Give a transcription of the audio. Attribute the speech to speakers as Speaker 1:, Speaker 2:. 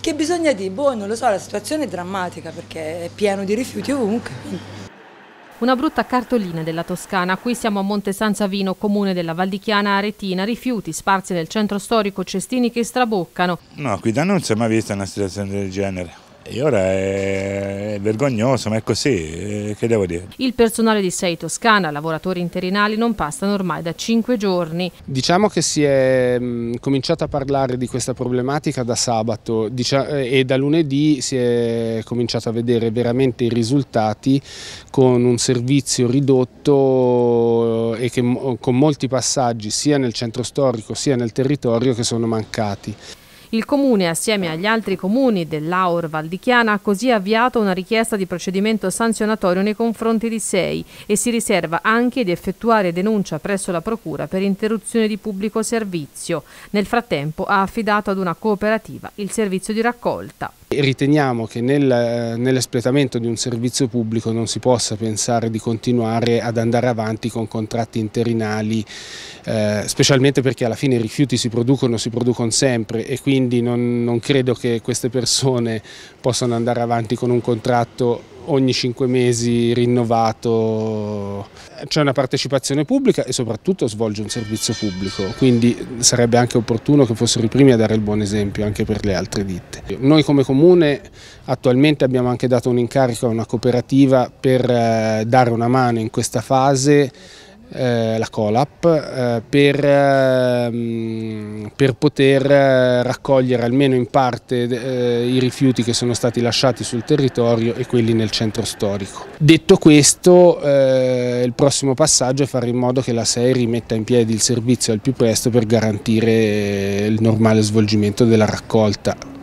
Speaker 1: Che bisogna dire? Boh, non lo so, la situazione è drammatica perché è pieno di rifiuti ovunque. Una brutta cartolina della Toscana. Qui siamo a Monte San Savino, comune della Valdichiana Aretina. Rifiuti sparsi nel centro storico, cestini che straboccano.
Speaker 2: No, qui da noi non si è mai vista una situazione del genere. E ora è vergognoso, ma è così, eh, che devo dire?
Speaker 1: Il personale di Sei Toscana, lavoratori interinali, non passano ormai da cinque giorni.
Speaker 2: Diciamo che si è mm, cominciato a parlare di questa problematica da sabato eh, e da lunedì si è cominciato a vedere veramente i risultati con un servizio ridotto eh, e che, con molti passaggi sia nel centro storico sia nel territorio che sono mancati.
Speaker 1: Il Comune, assieme agli altri comuni dell'Aur Valdichiana, ha così avviato una richiesta di procedimento sanzionatorio nei confronti di sei e si riserva anche di effettuare denuncia presso la Procura per interruzione di pubblico servizio. Nel frattempo ha affidato ad una cooperativa il servizio di raccolta.
Speaker 2: Riteniamo che nel, eh, nell'espletamento di un servizio pubblico non si possa pensare di continuare ad andare avanti con contratti interinali, eh, specialmente perché alla fine i rifiuti si producono, si producono sempre e quindi non, non credo che queste persone possano andare avanti con un contratto ogni cinque mesi rinnovato. C'è una partecipazione pubblica e soprattutto svolge un servizio pubblico, quindi sarebbe anche opportuno che fossero i primi a dare il buon esempio anche per le altre ditte. Noi come comune attualmente abbiamo anche dato un incarico a una cooperativa per eh, dare una mano in questa fase eh, la Colap, eh, per, eh, per, poter eh, raccogliere almeno in parte eh, i rifiuti che sono stati lasciati sul territorio e quelli nel centro storico. Detto questo, eh, il prossimo passaggio è fare in modo che la SEI rimetta in piedi il servizio al più presto per garantire il normale svolgimento della raccolta.